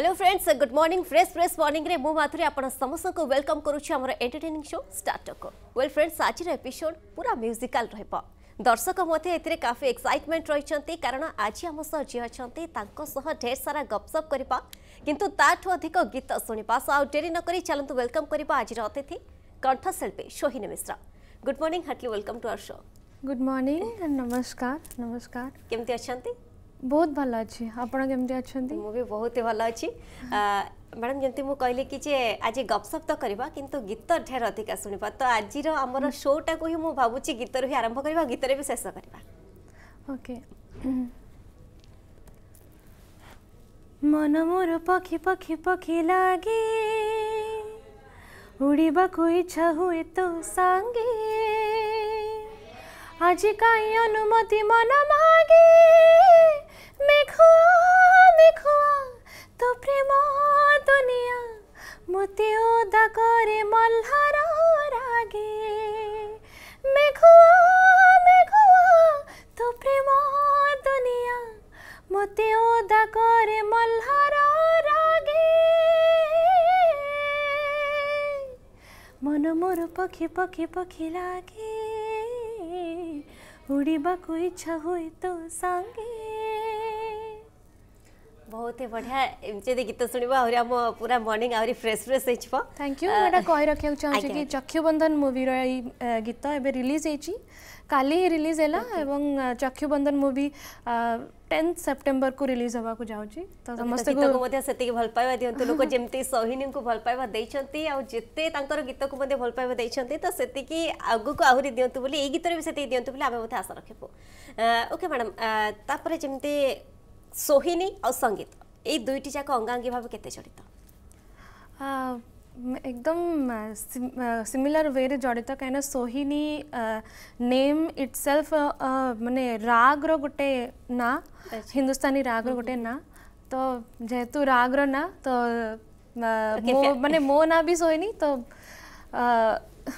Hello friends good morning fresh fresh মর্নিংরে মু মাথুরি আপনার সমস্ত ওয়েলকম করুছি আমার এন্টারটেনিং শো স্টার্টক ওয়েল ফ্রেন্ডস আজির এপিসোড পুরা মিউজিকাল রহব দর্শক মধ্যে এতে কাফি এক্সাইটমেন্ট রয়েছেন কারণ আজি আম সহ ঝিও অহ ঢের সারা গপসপ করা কিন্তু তাঠু অধিক গীত শুণবা সো আউ ডেরি নক চালু ওয়েলকম করা আজির অতিথি কণ্ঠশিল্পী Sohini Mishra good morning heartily welcome to our show good morning নমস্কার নমস্কার কেমতি অনেক ବହୁତ ଭଲ ଅଛି ଆପଣ କେମିତି ଅଛନ୍ତି ମୁଁ ବି ବହୁତ ଭଲ ଅଛି ମ୍ୟାଡ଼ାମ ଯେମିତି ମୁଁ କହିଲି କି ଯେ ଆଜି ଗପସପ୍ ତ କରିବା କିନ୍ତୁ ଗୀତ ଢେର ଅଧିକା ଶୁଣିବା ତ ଆଜିର ଆମର ଶୋଟାକୁ ହିଁ ମୁଁ ଭାବୁଛି ଗୀତରୁ ହିଁ ଆରମ୍ଭ କରିବା ଗୀତରେ ବି ଶେଷ କରିବା ଓକେ ମନ ମୋର ପକ୍ଷୀ ପକ୍ଷୀ ପକ୍ଷୀ ଲାଗେ ଉଡ଼ିବାକୁ ଇଚ୍ଛା ହୁଏ ତୋ ସାଙ୍ଗେ ଆଜି କାହିଁ ଅନୁମତି मैं खोआ मैं खोआ तो प्रेम दुनिया মতে ওদা করে মল্হার রাগে মেঘুয়া মেঘুয়া তো প্রেম দুনিয়া মতে ওদা করে মল্হার রাগে মন মোর পক্ষী পক্ষী পক্ষী লাগে উড়িবাকু ইচ্ছা হই তো সাঙ্গে बहुत ही बढ़िया एमती गीत शुणव आहरी आम पूरा मॉर्निंग आहरी फ्रेश फ्रेश हो थैंक यू मैडा कही रखा चाहूँगी कि चक्षुबंधन मूवीर ये गीत एवं रिलीज हो কালি রিলিজ হেলা এবং চক্ষুবন্ধন মুভি টেন্থ সেপ্টেম্বর কু রিলিজ হওয়া যাচ্ছি তো সমস্ত মধ্যে সেটিকি ভাল পাইবা দিও লোক যেমতি সোহিনী কু ভাল পাইবা দেইছন্তি আর যেতে তাঙ্কর গীত কু মধ্যে ভাল পাইবা দেইছন্তি তো সেটিকি আগুকু আহুরি দিও বলে এই গীতরে বি সেটিকি দিও বলে আমি মধ্যে আশা রাখিবু ওকে ম্যাডাম তারপরে যেমতি सोहिनी और संगीत ये दुईटी जाक अंगांगी भाव के जड़ित एकदम सिमिलर वे जड़ित कहीं सोहिनी नेम इटसेल्फ मानने राग रोटे ना अच्छा। हिंदुस्तानी राग रोटे ना तो जेहेतु राग ना तो मो मो ना भी सोहिनी तो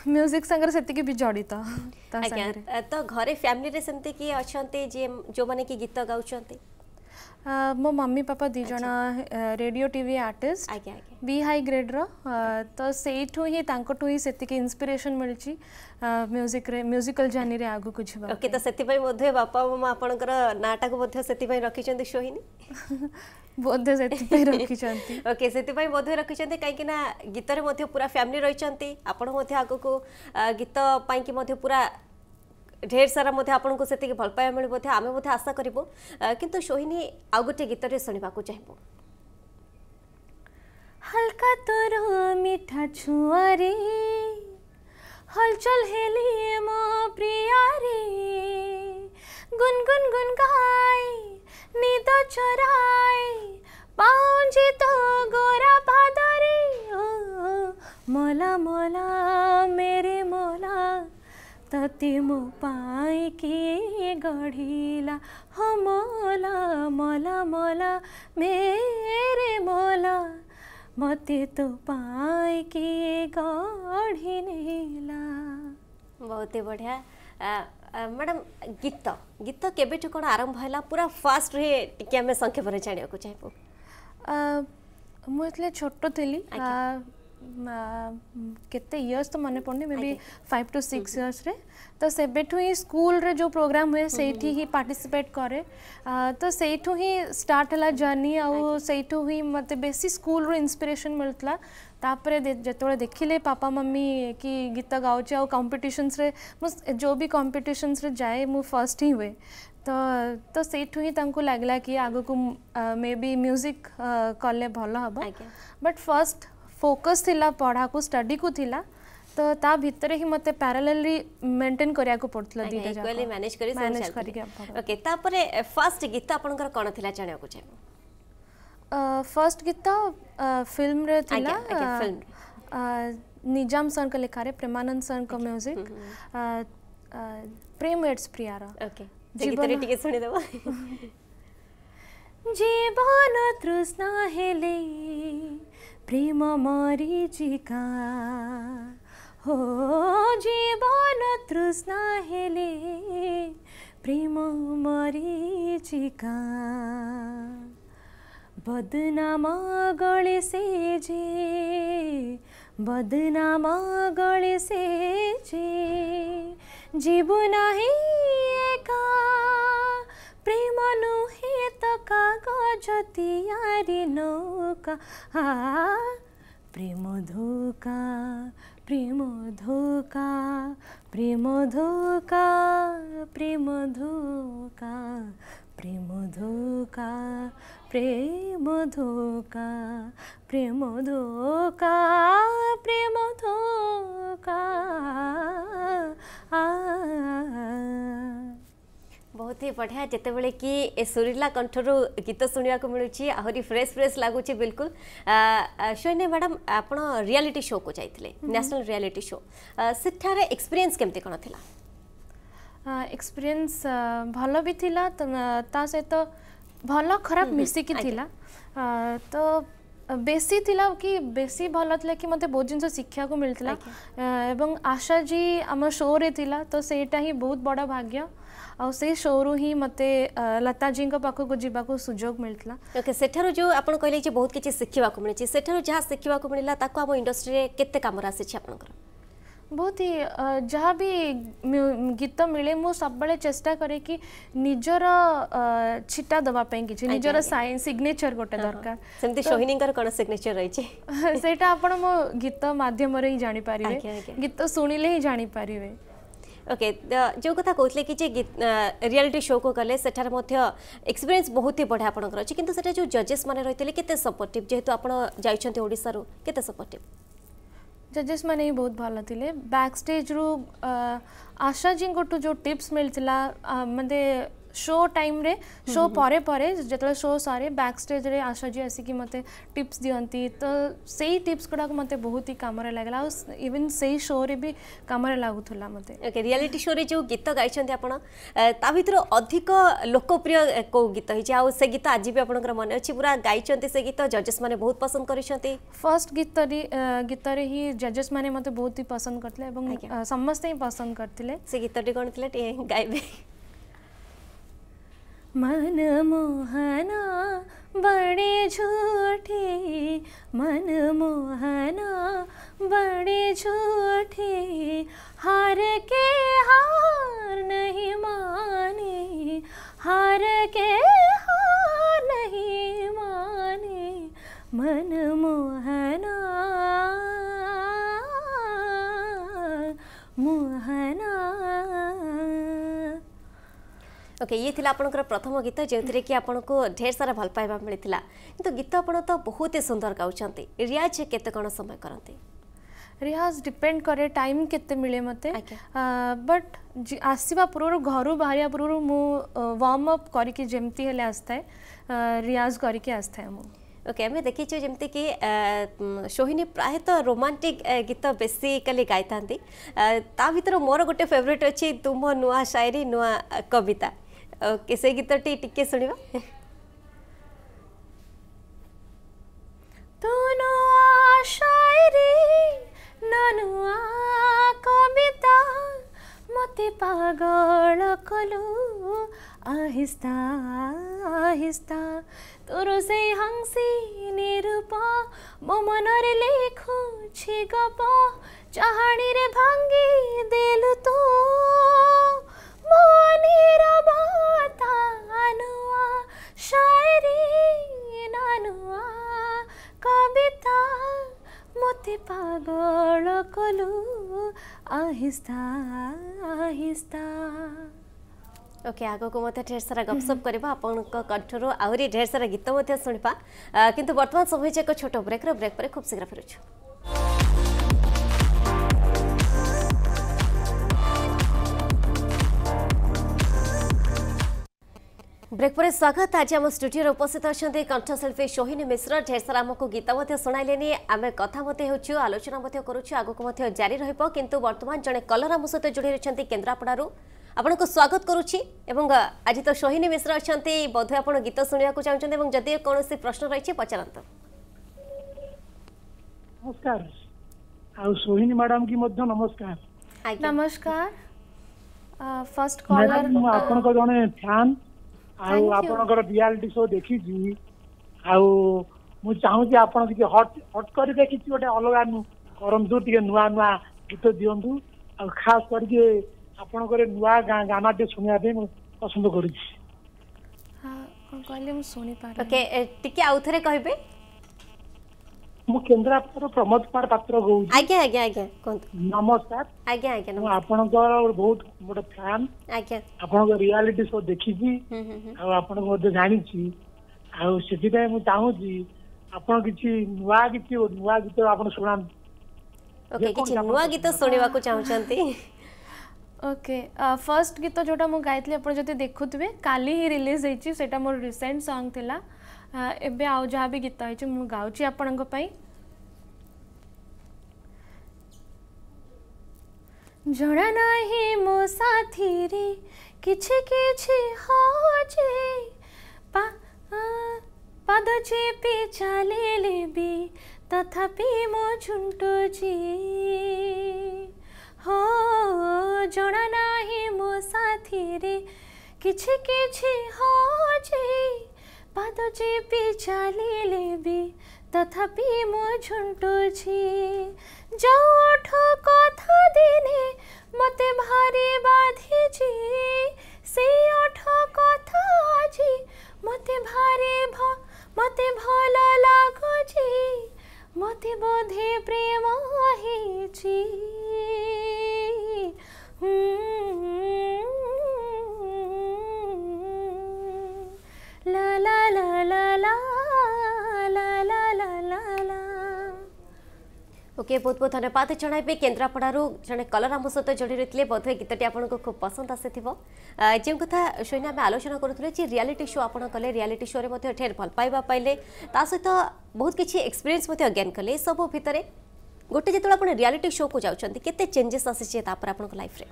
म्यूजिक संगर से भी जड़ित तो घरे फैमिली रे जो मैंने गीत गाँव ମୋ ମମି ପାପା ଦୁଇ ଜଣ ରେଡ଼ିଓ ଟିଭି ଆର୍ଟିଷ୍ଟ ବି ହାଇ ଗ୍ରେଡ଼୍ର ତ ସେଇଠୁ ହିଁ ତାଙ୍କଠୁ ହିଁ ସେତିକି ଇନ୍ସପିରେସନ୍ ମିଳିଛି ମ୍ୟୁଜିକ୍ରେ ମ୍ୟୁଜିକାଲ୍ ଜର୍ଣ୍ଣିରେ ଆଗକୁ ଯିବା ଓକେ ତ ସେଥିପାଇଁ ବୋଧେ ବାପା ମାମା ଆପଣଙ୍କର ନାଁଟାକୁ ମଧ୍ୟ ସେଥିପାଇଁ ରଖିଛନ୍ତି ସୋହିନୀ ବୋଧେ ସେଥିପାଇଁ ରଖିଛନ୍ତି ଓକେ ସେଥିପାଇଁ ବୋଧେ ରଖିଛନ୍ତି କାହିଁକିନା ଗୀତରେ ମଧ୍ୟ ପୁରା ଫ୍ୟାମିଲି ରହିଛନ୍ତି ଆପଣ ମଧ୍ୟ ଆଗକୁ ଗୀତ ପାଇଁକି ମଧ୍ୟ ପୁରା ঢের সারা মধ্যে আপনার সেতিকি ভাল পাওয়া মিলব আমি মধ্যে আশা করব কিন্তু সোহিনী আউ গোটে গীতরে শুণবাক চাইব হালকা তোর মিঠা ছুয়ারে হলচল হেলি মো প্রিয়ারে গুনগুন গুন গাই নিদ চরাই পাউঞ্জি তো গোরা ভাদরে মোলা মোলা तति मु पाइके गढिला हो मला मला मला मेरे मला मते तो पाइके गढिनेला बहुत ही बढ़िया ମ୍ୟାଡ଼ାମ୍ ଗୀତ ଗୀତ କେବେଠୁ କ'ଣ ଆରମ୍ଭ ହେଲା ପୁରା ଫାଷ୍ଟରେ ଟିକେ ଆମେ ସଂକ୍ଷେପରେ ଜାଣିବାକୁ ଚାହିଁବୁ ମୁଁ ଯେତେବେଳେ ଛୋଟ ଥିଲି केते इयर्स तो मन पड़ने maybe five two six years रे तो से ही स्कूल रे जो प्रोग्राम हुए से ही पार्टिसिपेट करे तो से ही स्टार्ट है जर्नी आई ही मत बेस स्कूल रु इंस्पिरेशन मिलता तापर जो देखिले पापा मम्मी कि गीत गाँच कंपिटिशनस जो भी कंपिटिशनस जाए मुझ फर्स्ट ही हुए तो तो सेठू लगला कि आगो को मे बी म्यूजिक कले भल हम बट फर्स्ट फोकस थिला पढ़ा को स्टडी को थिला ତ ତା ଭିତରେ ହିଁ ମୋତେ ପ୍ୟାରାଲେଲି ମେଣ୍ଟେନ୍ କରିବାକୁ ପଡ଼ୁଥିଲା ଦୁଇଟା ଯାକ ଇକ୍ୱାଲି ମ୍ୟାନେଜ୍ କରି ମ୍ୟାନେଜ୍ କରିକି ଓକେ ତାପରେ ଫାର୍ଷ୍ଟ ଗୀତ ଆପଣଙ୍କର କ'ଣ ଥିଲା ଜାଣିବାକୁ ଚାହିଁବୁ ଫାର୍ଷ୍ଟ ଗୀତ ଫିଲ୍ମରେ ଥିଲା ନିଜାମ ସରଙ୍କ ଲେଖାରେ ପ୍ରେମାନନ୍ଦ ସରଙ୍କ ମ୍ୟୁଜିକ୍ ପ୍ରେମ ଏଟ୍ସ ପ୍ରିୟାର ଓକେ ଜୀବନରେ ଟିକେ ଶୁଣିଦେବ ଜୀବନ ତୃଷ୍ଣା ହେଲେ प्रेम मरीचिका हो जीवन तृष्णा हेले प्रेम मरीचिका बदनाम गळसे जे बदनाम गळसे जे जीवन हे एका प्रेमनु কাগজতি আরি নৌকা আ প্রেম ধোকা প্রেম ধোকা প্রেম ধোকা প্রেম ধোকা প্রেম ধোকা প্রেম ধোকা প্রেম ধোকা প্রেম ধোকা আ बहुत ही बढ़िया जितेबले कि ए सुरीला कंठर गीत शुणा को मिलूँ आहरी फ्रेश फ्रेश लगुच बिल्कुल शोने मैडम आप रियालीटी शो को जाते हम्म। न्यासनाल रियालीटी शो सेठार एक्सपीरियंस केमती कौन थी एक्सपीरियंस भल भी थिला ता सहित भल खराब हम्म, हम्म, मिसिकी थिला तो বেশি লা কি বেশি कि লা बहुत মতো বহু জিনিস শিক্ষাকে মিললা এবং আশা জি আমার শোরে লা তো সেইটা হি বহুত বড় ভাগ্য ଆଉ ସେଇ ଶୋରୁ ହିଁ ମୋତେ ଲତାଜୀଙ୍କ ପାଖକୁ ଯିବାକୁ ସୁଯୋଗ ମିଳିଥିଲା ଓକେ ସେଠାରୁ ଯେଉଁ ଆପଣ କହିଲେ ଯେ ବହୁତ କିଛି ଶିଖିବାକୁ ମିଳିଛି ସେଠାରୁ ଯାହା ଶିଖିବାକୁ ମିଳିଲା ତାକୁ ଆମ ଇଣ୍ଡଷ୍ଟ୍ରିରେ କେତେ କାମରେ ଆସିଛି ଆପଣଙ୍କର ବହୁତ ହି ଯାହା ବି ଗୀତ ମିଳେ ମୁଁ ସବୁବେଳେ ଚେଷ୍ଟା କରେ କି ନିଜର ଛିଟା ଦେବା ପାଇଁ କିଛି ନିଜର ସିଗ୍ନେଚର ଗୋଟେ ଦରକାର ସେମିତି ସୋହିନୀଙ୍କର କ'ଣ ସିଗ୍ନେଚର ରହିଛି ସେଇଟା ଆପଣ ମୋ ଗୀତ ମାଧ୍ୟମରେ ହିଁ ଜାଣିପାରିବେ ଗୀତ ଶୁଣିଲେ ହିଁ ଜାଣିପାରିବେ ओके जो कथा कहते कि रियालीटी शो को कले एक्सपीरियंस बहुत ही बढ़िया आपंकर अच्छे कितना जो जजेस मैंने रही थे केपोर्टिव जेहतु आप जाइंटार केपोर्टिव जजेस मैंने बहुत भल थे बैक स्टेज रू आशाजी जो टीप्स मिलता मतलब শো ଟାଇମ୍ରେ ଶୋ ପରେ ପରେ ଯେତେବେଳେ ଶୋ ସରେ ବ୍ୟାକ୍ ଷ୍ଟେଜ୍ରେ ଆଶାଜୀ ଆସିକି ମୋତେ ଟିପ୍ସ ଦିଅନ୍ତି ତ ସେଇ ଟିପ୍ସ ଗୁଡ଼ାକ ମୋତେ ବହୁତ ହି କାମରେ ଲାଗିଲା ଆଉ ଇଭିନ୍ ସେଇ ଶୋରେ ବି କାମରେ ଲାଗୁଥିଲା ମୋତେ ଓକେ ରିଆଲିଟି ଶୋରେ ଯେଉଁ ଗୀତ ଗାଇଛନ୍ତି ଆପଣ ତା ଭିତରୁ ଅଧିକ ଲୋକପ୍ରିୟ କେଉଁ ଗୀତ ହେଇଛି ଆଉ ସେ ଗୀତ ଆଜି ବି ଆପଣଙ୍କର ମନେ ଅଛି ପୁରା ଗାଇଛନ୍ତି ସେ ଗୀତ ଜଜେସ୍ ମାନେ ବହୁତ ପସନ୍ଦ କରିଛନ୍ତି ଫର୍ଷ୍ଟ ଗୀତରେ ଗୀତରେ ହିଁ ଜଜେସ୍ ମାନେ ମୋତେ ବହୁତ ହି ପସନ୍ଦ କରିଥିଲେ ଏବଂ ସମସ୍ତେ ହିଁ ପସନ୍ଦ କରିଥିଲେ ସେ ଗୀତଟି କ'ଣ ଥିଲା ଟିକେ ଗାଇବେ मन मोहना बड़े झूठे मन मोहना बड़े झूठे हार के हार नहीं माने हार के हार नहीं माने मन मोहना ओके ये थिला प्रथम गीत जेउथिरे कि आपको ढेर सारा भल पाइबा मिलिथिला किंतु गीत आपण तो बहुत ही सुंदर गाँव रियाज के समय करंती रिहाज डिपेंड करे टाइम के मिले मते बट आसवा पूर्व घर बाहर पूर्व मु वार्म अप करके जमती हेले रियाज करके आसताए मु ओके आम देखीचु जमती कि सोहिनी प्रायतः रोमांटिक तो गीत बेसिकाली गाई था ता भितर मोर गोटे फेवरेट अच्छी तुम नुआ शायरी नुआ कविता ଓକେ ସେଇ ଗୀତଟି ଟିକେ ଶୁଣିବା ତୁ ନୂଆ ଶାୟରି ନୂଆ କବିତା ମୋତେ ପାଗଳ କଲୁ আহিস্তা আহিস্তা তোর সেই হাংসি নিরূপ মো মনরে লেখুছি গপ চাহাণীরে ভাঙ্গি দেলু তো ଓକେ ଆଗକୁ ମଧ୍ୟ ଢେର ସାରା ଗପସପ୍ କରିବ ଆପଣଙ୍କ କଣ୍ଠରୁ ଆହୁରି ଢେର ସାରା ଗୀତ ମଧ୍ୟ ଶୁଣିବା କିନ୍ତୁ ବର୍ତ୍ତମାନ ସବୁ ହେଇଛି ଏକ ଛୋଟ ବ୍ରେକ୍ର ବ୍ରେକ୍ ପରେ ଖୁବ୍ ଶୀଘ୍ର ଫେରୁଛୁ ব্রেক পরে স্বাগত আজ আমার স্টুডিওরে উপস্থিত অনেক কণ্ঠশিল্পী সোহিনী মিশ্র ঢের সারা আমি গীত শুণাইলে আমি কথা মধ্যে হচ্ছু আলোচনা করছু আগুক জারি রহব কিন্তু বর্তমান জনে কলর আম সহ যোড়ি রয়েছেন কেন্দ্রাপড়ার আপনার স্বাগত করুছি এবং আজ তো সোহিনী মিশ্র অনেক বোধহয় আপনার গীত শুণা চাহুন এবং যদি কৌশি প্রশ্ন রয়েছে পচারত নমস্কার ଆଉ ସୋହିନୀ ମ୍ୟାଡାମ କି ମଧ୍ୟ ନମସ୍କାର ନମସ୍କାର ଫାର୍ଷ୍ଟ କଲର ମୁଁ ଆପଣଙ୍କ ଜଣେ ଫ୍ୟାନ୍ ଆଉ ଆପଣଙ୍କର ରିଆଲିଟି ଶୋ ଦେଖିଛି ଆଉ ମୁଁ ଚାହୁଁଛି ଆପଣ ଟିକେ ହଟ୍ ହଟ୍ କରିବେ କିଛି ଗୋଟେ ଅଲଗା କରନ୍ତୁ ଟିକେ ନୂଆ ନୂଆ ଗୀତ ଦିଅନ୍ତୁ ଆଉ ଖାସ କରିକି ଆପଣଙ୍କର ନୂଆ ଗାନା ଟିକେ ଶୁଣିବା ପାଇଁ ମୁଁ ପସନ୍ଦ କରୁଛି ହଁ କହିଲେ ମୁଁ ଶୁଣିପାରେ ଓକେ ଟିକେ ଆଉ ଥରେ କହିବେ ମୁଁ କେନ୍ଦ୍ରାପଡ଼ାରୁ ପ୍ରମୋଦ କୁମାର ପାତ୍ର କହୁଛି ଆଜ୍ଞା ଆଜ୍ଞା ଆଜ୍ଞା କୁହନ୍ତୁ ନମସ୍କାର ଆଜ୍ଞା ଆଜ୍ଞା ମୁଁ ଆପଣଙ୍କର ବହୁତ ଗୋଟେ ଫ୍ୟାନ୍ ଆଜ୍ଞା ଆପଣଙ୍କ ରିଆଲିଟି ଶୋ ଦେଖିଛି ଆଉ ଆପଣଙ୍କୁ ମଧ୍ୟ ଜାଣିଛି ଆଉ ସେଥିପାଇଁ ମୁଁ ଚାହୁଁଛି ଆପଣ କିଛି ନୂଆ ଗୀତ ନୂଆ ଗୀତ ଆପଣ ଶୁଣାନ୍ତୁ ଓକେ କିଛି ନୂଆ ଗୀତ ଶୁଣିବାକୁ ଚାହୁଁଛନ୍ତି ଓକେ ଫର୍ଷ୍ଟ ଗୀତ ଯେଉଁଟା ମୁଁ ଗାଇଥିଲି ଆପଣ ଯଦି ଦେଖୁଥିବେ କାଲି ହିଁ ରିଲିଜ୍ ହେଇଛି ସେଇଟା ମୋର ରିସେଣ୍ଟ ସଙ୍ଗ୍ ଥିଲା ଏବେ ଆଉ ଯାହା ବି ଗୀତ ହେଇଛି ମୁଁ ଗାଉଛି ଆପଣଙ୍କ ପାଇଁ ଜଣା ନାହିଁ ମୋ ସାଥିରେ କିଛି କିଛି ହଉଛି ପାଦ ଚିପି ଚାଲିଲେ ବି ତଥାପି ମୋ ଝୁଣ୍ଟୁଛି हो जणा नाही मो साथी रे किछि किछि हो जी પાદોજી ચાલી લેવી তথাপি মো ঝুন্টুছি যৌঠ কথা দিনে আপনাকে বহুত বহুত ধন্যবাদ জনাইবে কেন্দ্রাপড়ার জনে কলর আম সহ যোড়ি রয়েছে বোধহয় গীতটি আপনার খুব পসন্দ আসিথিব যে কথা শৈন আমি আলোচনা করুলে যে রিয়ালিটি শো আপনার কলে রিয়ালিটি শোরে ঢের ভাল পাইবা পাইলে তা সহ বহুত কিছু এক্সপিরিয়েন্স গেন কলে সবু ভিতরে গোটে যেত আপনার রিয়ালিটি শো কু যাচ্ছেন কেতে চেঞ্জেস আসিছে তাপরে আপনার লাইফ্রে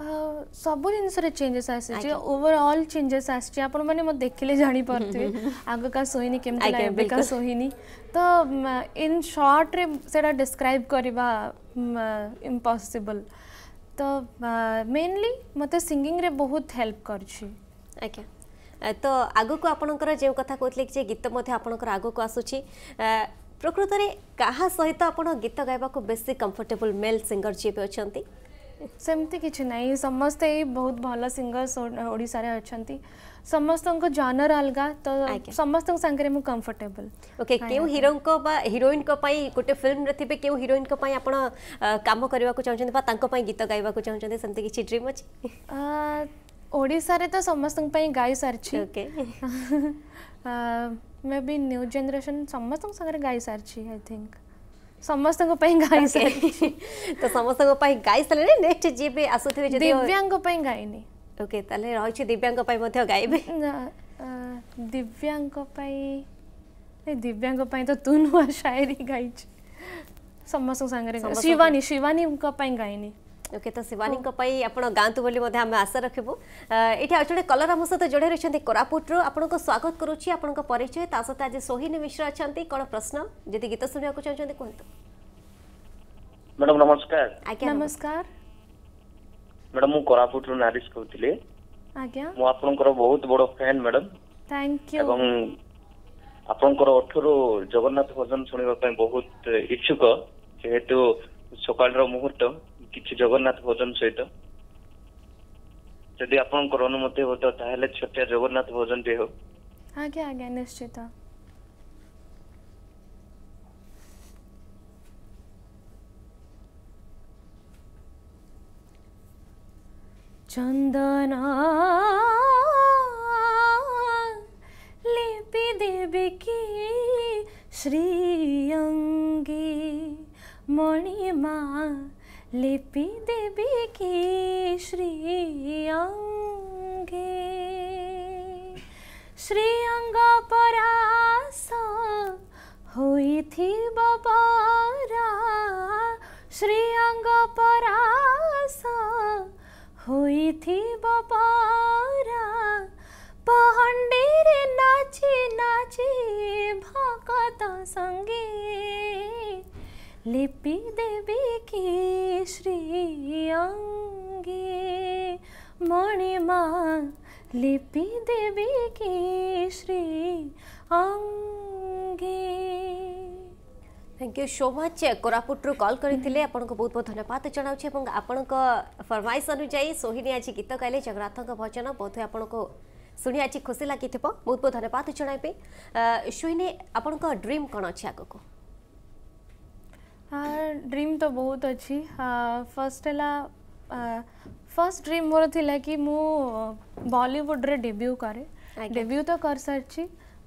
ସବୁ ଜିନିଷରେ ଚେଞ୍ଜେସ୍ ଆସିଛି ଓଭରଅଲ୍ ଚେଞ୍ଜେସ୍ ଆସିଛି ଆପଣମାନେ ମୋତେ ଦେଖିଲେ ଜାଣିପାରୁଥିବେ ଆଗକା ଶୋଇନି କେମିତି ଏବେକା ଶୋଇନି ତ ଇନ୍ ସର୍ଟରେ ସେଇଟା ଡିସ୍କ୍ରାଇବ୍ କରିବା ଇମ୍ପସିବଲ୍ ତ ମେନ୍ଲି ମୋତେ ସିଙ୍ଗିଂରେ ବହୁତ ହେଲ୍ପ କରିଛି ଆଜ୍ଞା ତ ଆଗକୁ ଆପଣଙ୍କର ଯେଉଁ କଥା କହୁଥିଲେ କି ଯେ ଗୀତ ମଧ୍ୟ ଆପଣଙ୍କର ଆଗକୁ ଆସୁଛି ପ୍ରକୃତରେ କାହା ସହିତ ଆପଣ ଗୀତ ଗାଇବାକୁ ବେଶୀ କମ୍ଫର୍ଟେବୁଲ୍ ମେଲ୍ ସିଙ୍ଗର୍ ଯିଏ ବି ଅଛନ୍ତି सेमती कि नहीं समस्ते बहुत भल सिंगर्सारे अच्छा समस्त जनर अलग तो समस्त कम्फर्टेबल ओके क्यों हिरो हिरोइन गोटे फिल्म थी क्यों हिरोइन आप कम करने को चाहते गीत गायक चाहते सेमती ड्रीम अच्छे ओडिशार तो समस्त गाई सारी okay maybe new generation समस्त गाई सारी आई थिंक ସମସ୍ତଙ୍କ ପାଇଁ ଗାଇ ସାରିଛି ତ ସମସ୍ତଙ୍କ ପାଇଁ ଗାଇ ସାରିଲେଣି ନେକ୍ସଟ ଯିଏ ବି ଆସୁଥିବେ ଯଦି ଦିବ୍ୟାଙ୍କ ପାଇଁ ଗାଇନି ଓକେ ତାହେଲେ ରହିଛି ଦିବ୍ୟାଙ୍କ ପାଇଁ ମଧ୍ୟ ଗାଇବେ ଦିବ୍ୟାଙ୍କ ପାଇଁ ଦିବ୍ୟାଙ୍କ ପାଇଁ ତ ତୁ ନୂଆ ଶାୟରୀ ଗାଇଛୁ ସମସ୍ତଙ୍କ ସାଙ୍ଗରେ ଶିବାନୀ ଶିବାନୀଙ୍କ ପାଇଁ ଗାଇନି ଓକେ ତ ଶିବାନୀଙ୍କ ପାଇଁ ଆପଣ ଗାଆନ୍ତୁ ବୋଲି ମଧ୍ୟ ଆମେ ଆଶା ରଖିବୁ ଏଠି ଆଉ ଜଣେ କଲର ଆମ ସହିତ ଯୋଡ଼ି ରହିଛନ୍ତି କୋରାପୁଟରୁ ଆପଣଙ୍କୁ ସ୍ୱାଗତ କରୁଛି ଆପଣଙ୍କ ପରିଚୟ ତା ସହିତ ଆଜି ସୋହିନୀ ମିଶ୍ର ଅଛନ୍ତି କ'ଣ ପ୍ରଶ୍ନ ଯଦି ଗୀତ ଶୁଣିବାକୁ ଚାହୁଁଛନ୍ତି କୁହନ୍ତୁ ମ୍ୟାଡ଼ାମ ନମସ୍କାର ଆଜ୍ଞା ନମସ୍କାର ମ୍ୟାଡ଼ାମ ମୁଁ କୋରାପୁଟରୁ ନାରିଶ କହୁଥିଲି ଆଜ୍ଞା ମୁଁ ଆପଣଙ୍କର ବହୁତ ବଡ଼ ଫ୍ୟାନ୍ ମ୍ୟାଡ଼ାମ ଥ୍ୟାଙ୍କ ୟୁ ଏବଂ ଆପଣଙ୍କର ଅଠରୁ ଜଗନ୍ନାଥ ଭଜନ ଶୁଣିବା ପାଇଁ ବହୁତ ଇଚ୍ଛୁକ ଯେହେତୁ ସକାଳର ମୁହୂର୍ତ୍ତ किसी जगन्नाथ भोजन सहित यदि आपंकर अनुमति हो तो छोटिया जगन्नाथ भजन टे हो आज्ञा आज्ञा निश्चित चंदन लिपि देवी की श्री मणिमा श्री लिपिदेवी कि हुई थी परास श्री थिपारा श्रियङ्ग परास हुइ थिपारा पहाडि नाची नाची भकत सङ्गीत লিপি দেবী কি শ্রীয়ঙ্গে মণিমা লিপি দেবী কি শ্রী অঙ্গে থ্যাংক ইউ সো মচ কোরাপুটু কল করে আপনার বহু বহু ধন্যবাদ জনাওছি এবং আপনার ফরমাইশ অনুযায়ী সোহিনী আজ গীত গাইলে জগন্নাথ ভজন বোধ আপনার শুনে আজ খুশি লাগি বহু বহু ধন্যবাদ জনাইবে সোহিনী আপনার ড্রিম কণ অছি আগুক हाँ ड्रीम तो बहुत अच्छी फर्स्ट है फर्स्ट ड्रीम मोर थिला कि मु बॉलीवुड डेब्यू करे डेब्यू तो कर सारी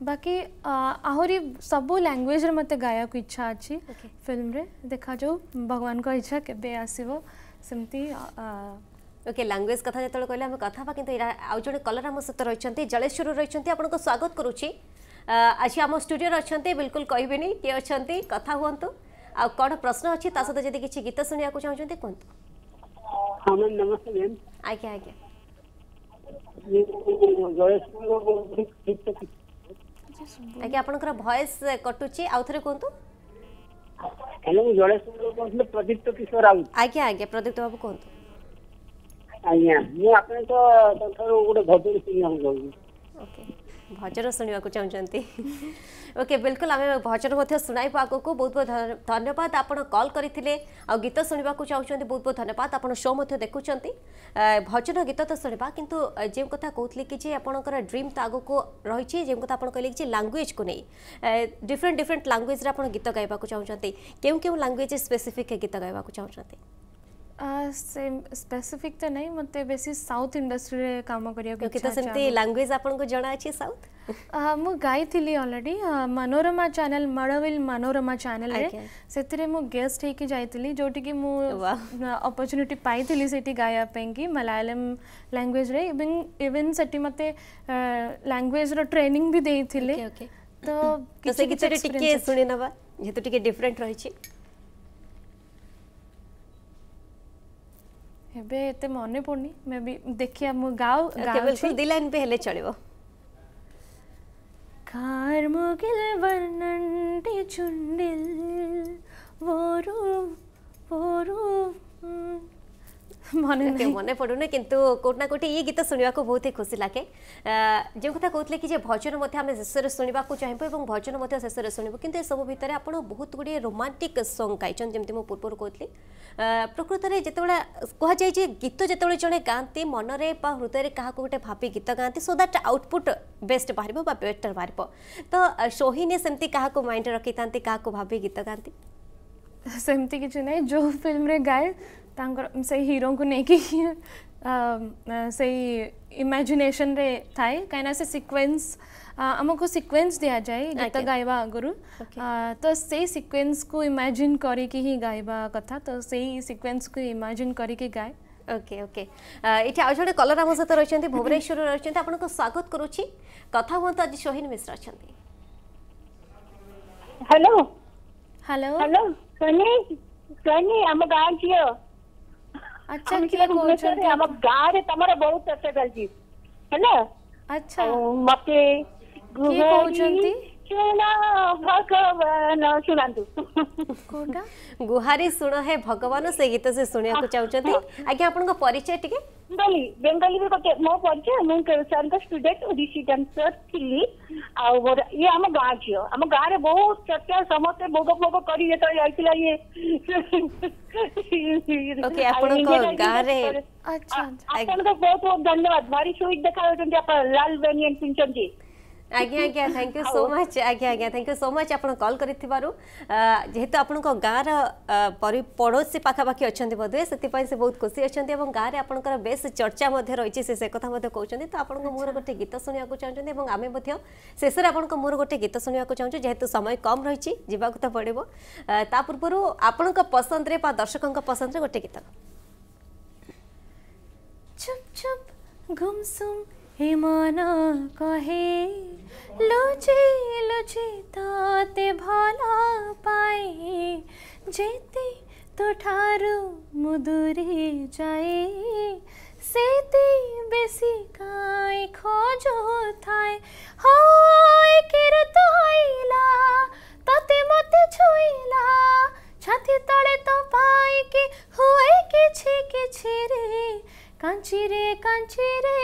बाकी आहरी सबू लैंग्वेज रे मते इच्छा अच्छी फिल्म रे देखा जो भगवान को इच्छा केबे ओके लांगुएज कथा जेतळे कहले हम कथा बा किंतु एरा कलर हम सहित रही जलेश्वर रही आपण स्वागत करुच्ची आज आम स्टूडियो अच्छा बिल्कुल कहबेनी के अच्छा कथा हूँ ଆଉ କ'ଣ ପ୍ରଶ୍ନ ଅଛି ତା ସହିତ ଯଦି କିଛି ଗୀତ ଶୁଣିବାକୁ ଚାହୁଁଛନ୍ତି କୁହନ୍ତୁ ଆଜ୍ଞା ଆଜ୍ଞା ଆଜ୍ଞା ଆପଣଙ୍କର ଭଏସ୍ କଟୁଛି ଆଉ ଥରେ କୁହନ୍ତୁ ହ୍ୟାଲୋ ମୁଁ ଜଳେଶ୍ୱର କହୁଥିଲି ପ୍ରଦୀପ୍ତ କିଶୋର ରାଉତ ଆଜ୍ଞା ଆଜ୍ଞା ପ୍ରଦୀପ୍ତ ବାବୁ କୁହନ୍ତୁ ଆଜ୍ଞା ମୁଁ ଆପଣଙ୍କ କଥାରୁ ଗୋଟେ ଭଜନ ଶୁଣିବାକୁ ଚାହୁଁଛି ଭଜନ ଶୁଣିବାକୁ ଚାହୁଁଛନ୍ତି ଓକେ ବିଲକୁଲ ଆମେ ଭଜନ ମଧ୍ୟ ଶୁଣାଇବା ଆଗକୁ ବହୁତ ବହୁତ ଧନ୍ୟବାଦ ଆପଣ କଲ୍ କରିଥିଲେ ଆଉ ଗୀତ ଶୁଣିବାକୁ ଚାହୁଁଛନ୍ତି ବହୁତ ବହୁତ ଧନ୍ୟବାଦ ଆପଣ ଶୋ ମଧ୍ୟ ଦେଖୁଛନ୍ତି ଭଜନ ଗୀତ ତ ଶୁଣିବା କିନ୍ତୁ ଯେଉଁ କଥା କହୁଥିଲି କି ଯେ ଆପଣଙ୍କର ଡ୍ରିମ୍ ତ ଆଗକୁ ରହିଛି ଯେଉଁ କଥା ଆପଣ କହିଲେ କି ଯେ ଲାଙ୍ଗୁଏଜକୁ ନେଇ ଡିଫରେଣ୍ଟ ଡିଫରେଣ୍ଟ ଲାଙ୍ଗୁଏଜରେ ଆପଣ ଗୀତ ଗାଇବାକୁ ଚାହୁଁଛନ୍ତି କେଉଁ କେଉଁ ଲାଙ୍ଗୁଏଜ ସ୍ପେସିଫିକ୍ ଗୀତ ଗାଇବାକୁ ଚାହୁଁଛନ୍ତି स्पेसिफिक तो नहीं मते बेसी साउथ इंडस्ट्री रे काम करिया तो को किता सेमति लैंग्वेज आपन को जणा अछि साउथ मु गाई थिली ऑलरेडी मनोरमा चैनल मडविल मनोरमा चैनल रे सेतरे मु गेस्ट हे कि जाईतिली जोटी कि मु अपॉर्चुनिटी पाई थिली सेठी गाया पेंगी मलयालम लैंग्वेज रे इवन इवन सेठी मते लैंग्वेज रो ट्रेनिंग भी देई थिले ओके ओके तो किसी तो किसी टिके सुने नबा जेतु टिके डिफरेंट रहिछि ଏବେ ଏତେ ମନେ ପଡ଼ୁନି ମେ ବି ଦେଖିବା ମୁଁ ଗାଉ ବିଲକୁଲ ଦି ଲାଇନ୍ ବି ହେଲେ ଚଳିବ കാർമുകിൽ വർണ്ണൻ്റെ ചുണ്ടിൽ ഒരു ഒരു ମନେ ମନେ ପଡ଼ୁନି କିନ୍ତୁ କେଉଁଠି ନା କେଉଁଠି ଇଏ ଗୀତ ଶୁଣିବାକୁ ବହୁତ ହି ଖୁସି ଲାଗେ ଯେଉଁ କଥା କହୁଥିଲେ କି ଯେ ଭଜନ ମଧ୍ୟ ଆମେ ଶେଷରେ ଶୁଣିବାକୁ ଚାହିଁବୁ ଏବଂ ଭଜନ ମଧ୍ୟ ଶେଷରେ ଶୁଣିବୁ କିନ୍ତୁ ଏସବୁ ଭିତରେ ଆପଣ ବହୁତ ଗୁଡ଼ିଏ ରୋମାଣ୍ଟିକ୍ ସଙ୍ଗ୍ ଗାଇଛନ୍ତି ଯେମିତି ମୁଁ ପୂର୍ବରୁ କହୁଥିଲି ପ୍ରକୃତରେ ଯେତେବେଳେ କୁହାଯାଏ ଯେ ଗୀତ ଯେତେବେଳେ ଜଣେ ଗାଆନ୍ତି ମନରେ ବା ହୃଦୟରେ କାହାକୁ ଗୋଟେ ଭାବି ଗୀତ ଗାଆନ୍ତି ସୋ ଦ୍ୟାଟ୍ ଆଉଟପୁଟ୍ ବେଷ୍ଟ ବାହାରିବ ବା ବେଟର ବାହାରିବ ତ ସୋହିନେ ସେମିତି କାହାକୁ ମାଇଣ୍ଡରେ ରଖିଥାନ୍ତି କାହାକୁ ଭାବି ଗୀତ ଗାଆନ୍ତି ସେମିତି କିଛି ନାହିଁ ଯେଉଁ ଫିଲ୍ମରେ ଗାଏ से हीरो को लेकिन से इमाजिनेशन रे थाए कहीं से सिक्वेंस आमको सिक्वेन्स दि जाए गीत गायबा आगु तो से सिक्वेन्स को इमाजिन कर कथा तो से सिक्वेन्स को इमाजिन कर गाए ओके ओके ये आज जो कलर आम सहित रही भुवनेश्वर रही आपको स्वागत करुच्ची कथा हूँ आज सोहन मिश्र अच्छा hello hello hello Soni Soni आम गाँव अच्छा किए कोचर ଆମ ଗାଁରେ ତମର ବହୁତ ଚାଷ ଚାଲିଛି ହେଲା ଆଚ୍ଛା ମତେ କିଏ କହୁଛନ୍ତି गुहारी सुनो है भगवान से गीत से को छथि आके आपन को परिचय बंगाली में कते मो परिचय मुझे सर स्टूडेंट ओडिसी डांसर थी आर ये हम गाँ झी हम गाँव रे बहुत चर्चा समस्ते भोग भोग कर ये ओके आपन को गाँ रे अच्छा आपन को बहुत बहुत धन्यवाद भारी सुविधा देखा आप लाल बेनियन सिंह जी ଆଜ୍ଞା ଆଜ୍ଞା ଥ୍ୟାଙ୍କ ୟୁ ସୋ ମଚ୍ ଆଜ୍ଞା ଆଜ୍ଞା ଥ୍ୟାଙ୍କ ୟୁ ସୋ ମଚ୍ ଆପଣ କଲ୍ କରିଥିବାରୁ ଯେହେତୁ ଆପଣଙ୍କ ଗାଁର ପରି ପଡ଼ୋଶୀ ପାଖାପାଖି ଅଛନ୍ତି ବୋଧେ ସେଥିପାଇଁ ସେ ବହୁତ ଖୁସି ଅଛନ୍ତି ଏବଂ ଗାଁରେ ଆପଣଙ୍କର ବେଶ୍ ଚର୍ଚ୍ଚା ମଧ୍ୟ ରହିଛି ସେ ସେ କଥା ମଧ୍ୟ କହୁଛନ୍ତି ତ ଆପଣଙ୍କ ମୁହଁରେ ଗୋଟେ ଗୀତ ଶୁଣିବାକୁ ଚାହୁଁଛନ୍ତି ଏବଂ ଆମେ ମଧ୍ୟ ଶେଷରେ ଆପଣଙ୍କ ମୁହଁରେ ଗୋଟେ ଗୀତ ଶୁଣିବାକୁ ଚାହୁଁଛୁ ଯେହେତୁ ସମୟ କମ୍ ରହିଛି ଯିବାକୁ ତ ପଡ଼ିବ ତା ପୂର୍ବରୁ ଆପଣଙ୍କ ପସନ୍ଦରେ ବା ଦର୍ଶକଙ୍କ ପସନ୍ଦରେ ଗୋଟେ ଗୀତ হে মন কহে লুচি লুচি তাতে ভাল পায়ে যেতে তো ঠারু মুদুরে যায় সেতে বেশি কাই খোঁজ থায় হয় কিরত হইলা তাতে মতে ছুইলা ছাতি তলে তো পাই কি হয় কিছু কিছু রে কাঞ্চি রে কাঞ্চি রে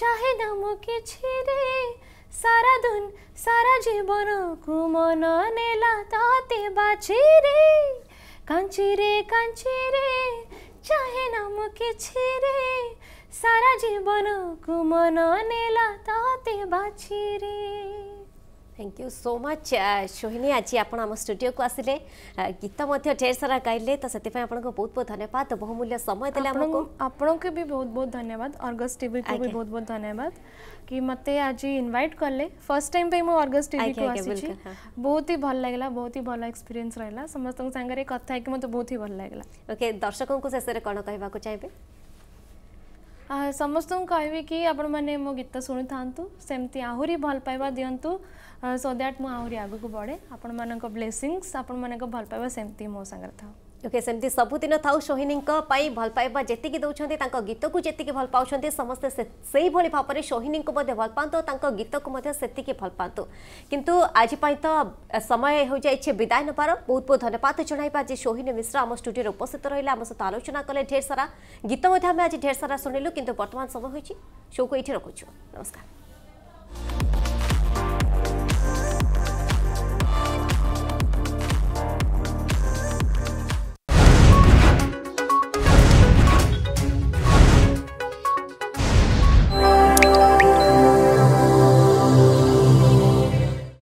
চাহে নামকে ছিড়ে সারা দুন সারা জীবন কুমন নেলা তাতে বাঁচি রে কাঞ্চি রে কাঞ্চি রে চাহে নামকে ছিড়ে সারা জীবন কুমন নেলা তাতে বাঁচি রে थैंक यू सो मच सोहिनी आज आप स्टूडियो को आसिले गीत ढेर सारा गाइले तो से आपको बहुत बहुत धन्यवाद बहुमूल्य समय दे आपन भी बहुत बहुत धन्यवाद अर्गस टीवी को भी बहुत बहुत धन्यवाद कि मत आज इनवैट कले फर्स्ट टाइम पे अर्गस टी को आसी बहुत ही भल लगे बहुत ही भल एक्सपीरियंस रहा समस्त सागर कथ मत बहुत ही भल लगे ओके दर्शकों शेष में कौन कहवाक चाहिए ସମସ୍ତଙ୍କୁ କହିବି କି ଆପଣମାନେ ମୋ ଗୀତ ଶୁଣିଥାନ୍ତୁ ସେମିତି ଆହୁରି ଭଲ ପାଇବା ଦିଅନ୍ତୁ ସୋ ଦ୍ୟାଟ୍ ମୁଁ ଆହୁରି ଆଗକୁ ବଢ଼େ ଆପଣମାନଙ୍କ ବ୍ଲେସିଙ୍ଗସ୍ ଆପଣମାନଙ୍କ ଭଲ ପାଇବା ସେମିତି ମୋ ସାଙ୍ଗରେ ଥାଉ ଓକେ ସେମିତି ସବୁଦିନ ଥାଉ ସୋହିନୀଙ୍କ ପାଇଁ ଭଲ ପାଇବା ଯେତିକି ଦେଉଛନ୍ତି ତାଙ୍କ ଗୀତକୁ ଯେତିକି ଭଲ ପାଉଛନ୍ତି ସମସ୍ତେ ସେହିଭଳି ଭାବରେ ସୋହିନୀଙ୍କୁ ମଧ୍ୟ ଭଲ ପାଆନ୍ତୁ ତାଙ୍କ ଗୀତକୁ ମଧ୍ୟ ସେତିକି ଭଲ ପାଆନ୍ତୁ କିନ୍ତୁ ଆଜି ପାଇଁ ତ ସମୟ ହୋଇଯାଇଛି ବିଦାୟ ନେବାର ବହୁତ ବହୁତ ଧନ୍ୟବାଦ ଜଣାଇବା ଆଜି ସୋହିନୀ ମିଶ୍ର ଆମ ଷ୍ଟୁଡ଼ିଓରେ ଉପସ୍ଥିତ ରହିଲେ ଆମ ସହିତ ଆଲୋଚନା କଲେ ଢେର ସାରା ଗୀତ ମଧ୍ୟ ଆମେ ଆଜି ଢେର ସାରା ଶୁଣିଲୁ କିନ୍ତୁ ବର୍ତ୍ତମାନ ସମୟ ହୋଇଛି ଶୋକୁ ଏଇଠି ରଖୁଛୁ ନମସ୍କାର